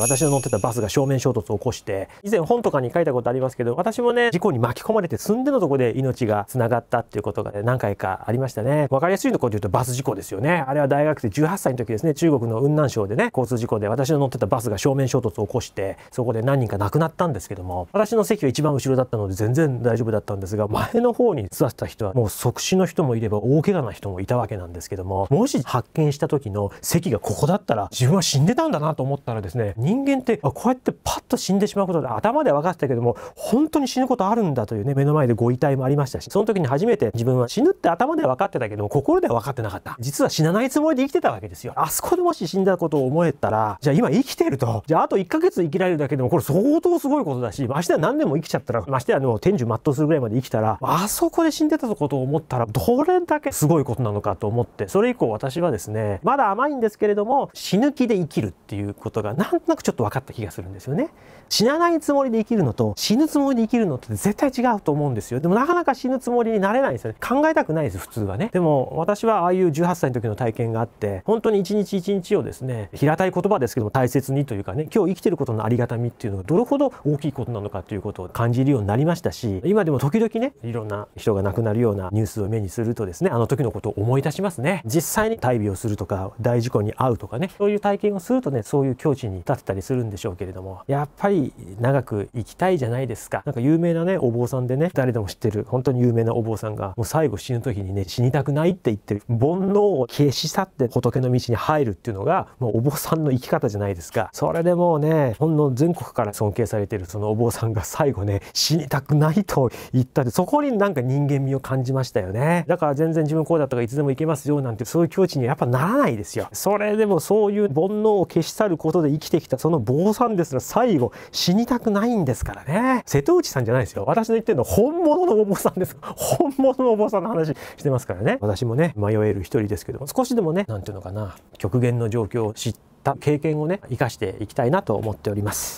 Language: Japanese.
私の乗ってたバスが正面衝突を起こして、以前本とかに書いたことありますけど、私もね、事故に巻き込まれて寸でのとこで命が繋がったっていうことが、ね、何回かありましたね。分かりやすいところで言うとバス事故ですよね。あれは大学生18歳の時ですね、中国の雲南省でね、交通事故で私の乗ってたバスが正面衝突を起こして、そこで何人か亡くなったんですけども、私の席は一番後ろだったので全然大丈夫だったんですが、前の方に座った人はもう即死の人もいれば大怪我な人もいたわけなんですけども、もし発見した時の席がここだったら自分は死んでたんだなと思ったらですね、人間ってこうやってパッと死んでしまうことで頭で分かってたけども本当に死ぬことあるんだというね目の前でご遺体もありましたしその時に初めて自分は死ぬって頭で分かってたけども心では分かってなかった実は死なないつもりで生きてたわけですよあそこでもし死んだことを思えたらじゃあ今生きてるとじゃああと1ヶ月生きられるだけでもこれ相当すごいことだしましては何年も生きちゃったらましてはもう天寿全うするぐらいまで生きたらあそこで死んでたことを思ったらどれだけすごいことなのかと思ってそれ以降私はですねまだ甘いんですけれども死ぬ気で生きるっていうことがなんとなくくちょっと分かった気がするんですよね死なないつもりで生きるのと死ぬつもりで生きるのって絶対違うと思うんですよでもなかなか死ぬつもりになれないんですよね考えたくないです普通はねでも私はああいう18歳の時の体験があって本当に一日一日をですね平たい言葉ですけども大切にというかね今日生きてることのありがたみっていうのがどれほど大きいことなのかということを感じるようになりましたし今でも時々ねいろんな人が亡くなるようなニュースを目にするとですねあの時のことを思い出しますね実際に大病をするとか大事故に遭うとかねそういう体験をするとねそういう境地に立てったりするんでしょうけれどもやっぱり長く生きたいじゃないですかなんか有名なねお坊さんでね誰でも知ってる本当に有名なお坊さんがもう最後死ぬ時にね死にたくないって言ってる煩悩を消し去って仏の道に入るっていうのがもうお坊さんの生き方じゃないですかそれでもうねほんの全国から尊敬されてるそのお坊さんが最後ね死にたくないと言ったりそこになんか人間味を感じましたよねだから全然自分こうだったからいつでも行けますよなんてそういう境地にはやっぱならないですよそれでもそういう煩悩を消し去ることで生きてきたその坊さんですら最後死にたくないんですからね瀬戸内さんじゃないですよ私の言ってるの本物のお坊さんです本物のお坊さんの話してますからね私もね迷える一人ですけども少しでもね何ていうのかな極限の状況を知った経験をね生かしていきたいなと思っております